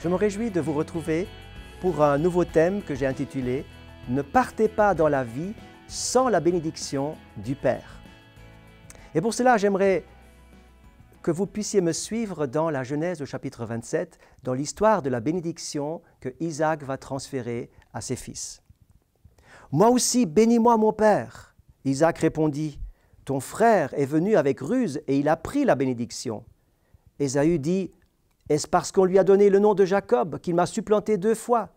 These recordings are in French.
Je me réjouis de vous retrouver pour un nouveau thème que j'ai intitulé « Ne partez pas dans la vie sans la bénédiction du Père ». Et pour cela, j'aimerais que vous puissiez me suivre dans la Genèse au chapitre 27, dans l'histoire de la bénédiction que Isaac va transférer à ses fils. Moi aussi, bénis-moi mon Père. Isaac répondit, Ton frère est venu avec ruse et il a pris la bénédiction. Ésaü dit, Est-ce parce qu'on lui a donné le nom de Jacob qu'il m'a supplanté deux fois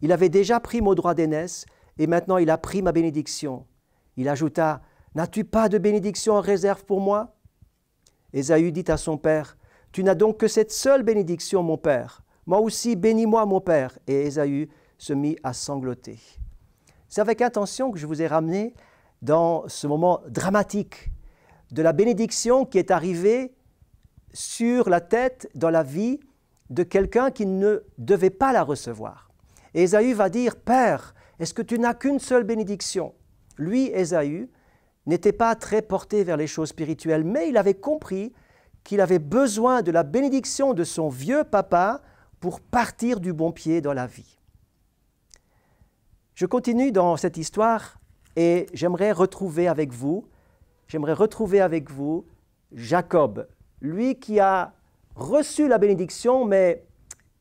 Il avait déjà pris mon droit d'aînesse et maintenant il a pris ma bénédiction. Il ajouta, N'as-tu pas de bénédiction en réserve pour moi Ésaü dit à son père, Tu n'as donc que cette seule bénédiction, mon père. Moi aussi, bénis-moi, mon père. Et Ésaü se mit à sangloter. C'est avec attention que je vous ai ramené dans ce moment dramatique de la bénédiction qui est arrivée sur la tête dans la vie de quelqu'un qui ne devait pas la recevoir. Et Ésaü va dire, Père, est-ce que tu n'as qu'une seule bénédiction Lui, Ésaü, n'était pas très porté vers les choses spirituelles, mais il avait compris qu'il avait besoin de la bénédiction de son vieux papa pour partir du bon pied dans la vie. Je continue dans cette histoire et j'aimerais retrouver avec vous, j'aimerais retrouver avec vous Jacob, lui qui a reçu la bénédiction, mais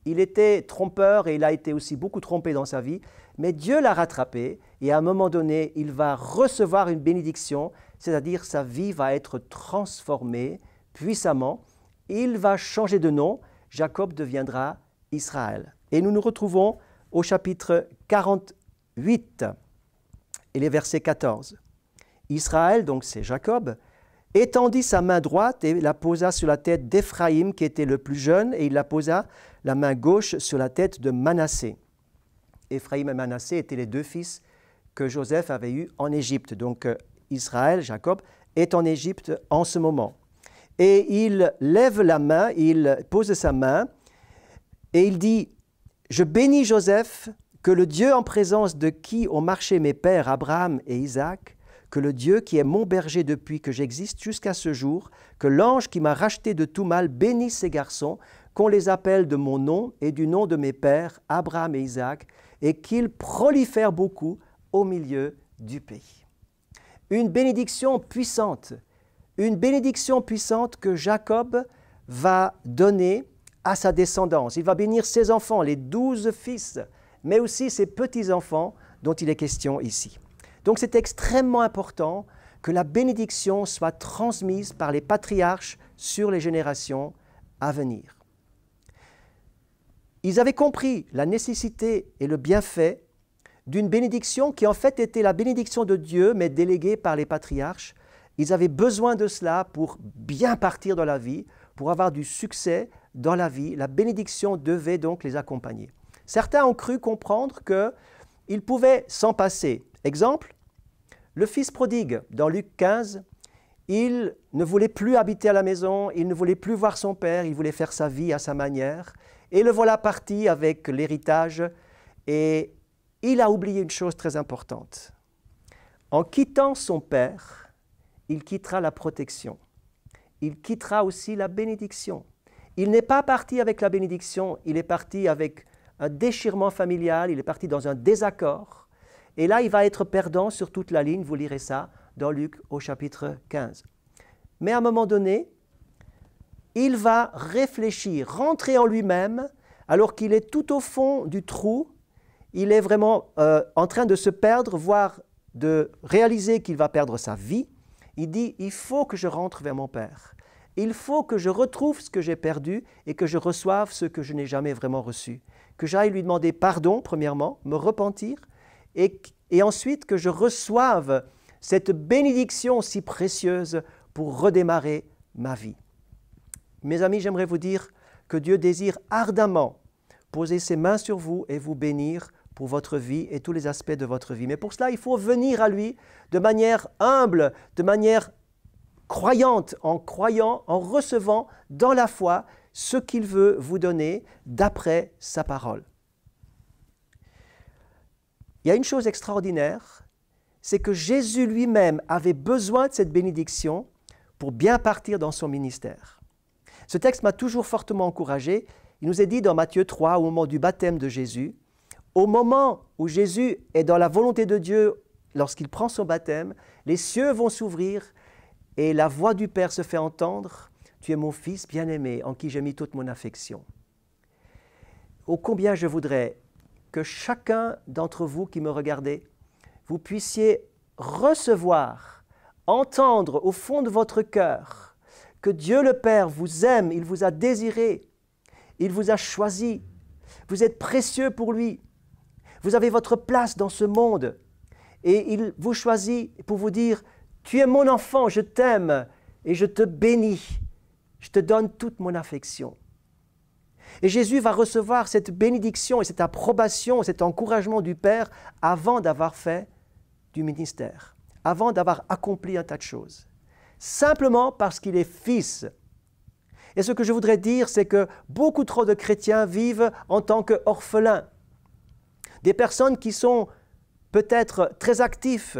il était trompeur et il a été aussi beaucoup trompé dans sa vie. Mais Dieu l'a rattrapé et à un moment donné, il va recevoir une bénédiction, c'est-à-dire sa vie va être transformée puissamment. Il va changer de nom, Jacob deviendra Israël. Et nous nous retrouvons au chapitre 40, 8 et les versets 14. Israël, donc c'est Jacob, étendit sa main droite et la posa sur la tête d'Éphraïm, qui était le plus jeune, et il la posa la main gauche sur la tête de Manassé. Éphraïm et Manassé étaient les deux fils que Joseph avait eus en Égypte. Donc euh, Israël, Jacob, est en Égypte en ce moment. Et il lève la main, il pose sa main, et il dit, Je bénis Joseph que le Dieu en présence de qui ont marché mes pères Abraham et Isaac, que le Dieu qui est mon berger depuis que j'existe jusqu'à ce jour, que l'ange qui m'a racheté de tout mal bénisse ces garçons, qu'on les appelle de mon nom et du nom de mes pères Abraham et Isaac, et qu'ils prolifèrent beaucoup au milieu du pays. Une bénédiction puissante, une bénédiction puissante que Jacob va donner à sa descendance. Il va bénir ses enfants, les douze fils mais aussi ses petits-enfants dont il est question ici. Donc c'est extrêmement important que la bénédiction soit transmise par les patriarches sur les générations à venir. Ils avaient compris la nécessité et le bienfait d'une bénédiction qui en fait était la bénédiction de Dieu, mais déléguée par les patriarches. Ils avaient besoin de cela pour bien partir dans la vie, pour avoir du succès dans la vie. La bénédiction devait donc les accompagner. Certains ont cru comprendre qu'ils pouvaient s'en passer. Exemple, le fils prodigue, dans Luc 15, il ne voulait plus habiter à la maison, il ne voulait plus voir son père, il voulait faire sa vie à sa manière. Et le voilà parti avec l'héritage et il a oublié une chose très importante. En quittant son père, il quittera la protection. Il quittera aussi la bénédiction. Il n'est pas parti avec la bénédiction, il est parti avec un déchirement familial, il est parti dans un désaccord. Et là, il va être perdant sur toute la ligne, vous lirez ça dans Luc au chapitre 15. Mais à un moment donné, il va réfléchir, rentrer en lui-même, alors qu'il est tout au fond du trou, il est vraiment euh, en train de se perdre, voire de réaliser qu'il va perdre sa vie. Il dit, il faut que je rentre vers mon Père. Il faut que je retrouve ce que j'ai perdu et que je reçoive ce que je n'ai jamais vraiment reçu. Que j'aille lui demander pardon, premièrement, me repentir, et, et ensuite que je reçoive cette bénédiction si précieuse pour redémarrer ma vie. Mes amis, j'aimerais vous dire que Dieu désire ardemment poser ses mains sur vous et vous bénir pour votre vie et tous les aspects de votre vie. Mais pour cela, il faut venir à lui de manière humble, de manière croyante, en croyant, en recevant dans la foi ce qu'il veut vous donner d'après sa parole. Il y a une chose extraordinaire, c'est que Jésus lui-même avait besoin de cette bénédiction pour bien partir dans son ministère. Ce texte m'a toujours fortement encouragé. Il nous est dit dans Matthieu 3, au moment du baptême de Jésus, au moment où Jésus est dans la volonté de Dieu, lorsqu'il prend son baptême, les cieux vont s'ouvrir, et la voix du Père se fait entendre, Tu es mon Fils bien-aimé, en qui j'ai mis toute mon affection. Ô combien je voudrais que chacun d'entre vous qui me regardez, vous puissiez recevoir, entendre au fond de votre cœur que Dieu le Père vous aime, il vous a désiré, il vous a choisi, vous êtes précieux pour lui, vous avez votre place dans ce monde, et il vous choisit pour vous dire, tu es mon enfant, je t'aime et je te bénis. Je te donne toute mon affection. Et Jésus va recevoir cette bénédiction et cette approbation, cet encouragement du Père avant d'avoir fait du ministère, avant d'avoir accompli un tas de choses. Simplement parce qu'il est fils. Et ce que je voudrais dire, c'est que beaucoup trop de chrétiens vivent en tant qu'orphelins. Des personnes qui sont peut-être très actifs,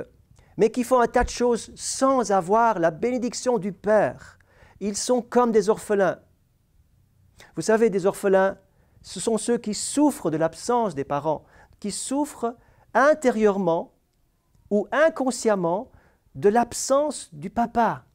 mais qui font un tas de choses sans avoir la bénédiction du Père. Ils sont comme des orphelins. Vous savez, des orphelins, ce sont ceux qui souffrent de l'absence des parents, qui souffrent intérieurement ou inconsciemment de l'absence du papa.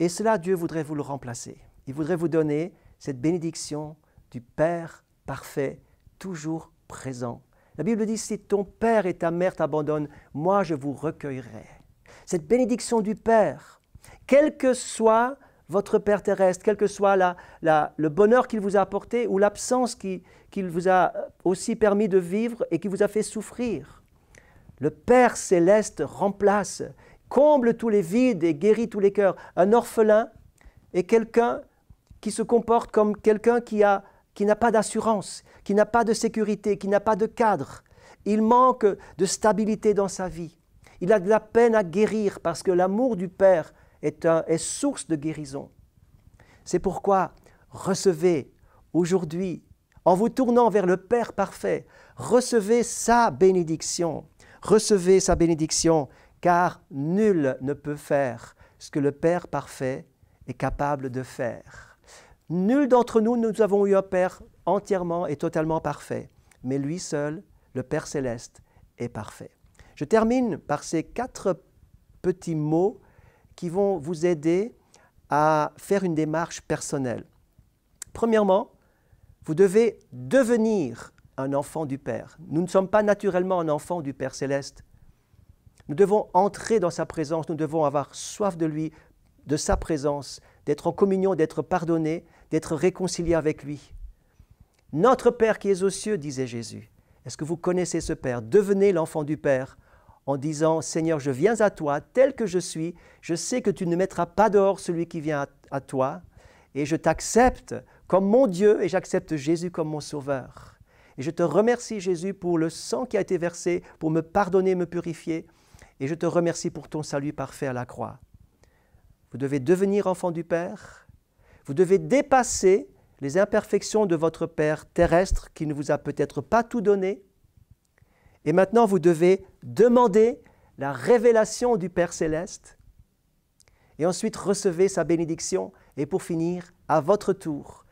Et cela, Dieu voudrait vous le remplacer. Il voudrait vous donner cette bénédiction du Père parfait, toujours présent la Bible dit, si ton père et ta mère t'abandonnent, moi je vous recueillerai. Cette bénédiction du Père, quel que soit votre Père terrestre, quel que soit le bonheur qu'il vous a apporté ou l'absence qu'il vous a aussi permis de vivre et qui vous a fait souffrir, le Père céleste remplace, comble tous les vides et guérit tous les cœurs. Un orphelin est quelqu'un qui se comporte comme quelqu'un qui a qui n'a pas d'assurance, qui n'a pas de sécurité, qui n'a pas de cadre. Il manque de stabilité dans sa vie. Il a de la peine à guérir parce que l'amour du Père est, source de guérison. C'est pourquoi recevez aujourd'hui, en vous tournant vers le Père parfait, recevez sa bénédiction. Recevez sa bénédiction, car nul ne peut faire ce que le Père parfait est capable de faire. Nul d'entre nous, nous avons eu un Père entièrement et totalement parfait, mais lui seul, le Père céleste, est parfait. Je termine par ces quatre petits mots qui vont vous aider à faire une démarche personnelle. Premièrement, vous devez devenir un enfant du Père. Nous ne sommes pas naturellement un enfant du Père céleste. Nous devons entrer dans sa présence, nous devons avoir soif de lui, de sa présence, d'être en communion, d'être pardonné d'être réconcilié avec lui. Notre Père qui est aux cieux, disait Jésus. Est-ce que vous connaissez ce Père Devenez l'enfant du Père en disant, Seigneur, je viens à toi tel que je suis, je sais que tu ne mettras pas dehors celui qui vient à, toi, et je t'accepte comme mon Dieu, et j'accepte Jésus comme mon Sauveur. Et je te remercie, Jésus, pour le sang qui a été versé pour me pardonner, me purifier, et je te remercie pour ton salut parfait à la croix. Vous devez devenir enfant du Père, vous devez dépasser les imperfections de votre Père terrestre qui ne vous a peut-être pas tout donné. Et maintenant, vous devez demander la révélation du Père céleste. Et ensuite, recevez sa bénédiction. Et pour finir, à votre tour,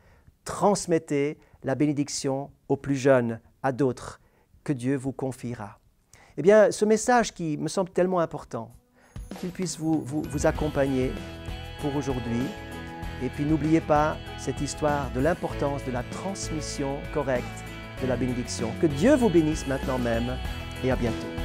transmettez la bénédiction aux plus jeunes, à d'autres, que Dieu vous confiera. Eh bien, ce message qui me semble tellement important, qu'il puisse vous, vous accompagner pour aujourd'hui. Et puis n'oubliez pas cette histoire de l'importance de la transmission correcte de la bénédiction. Que Dieu vous bénisse maintenant même et à bientôt.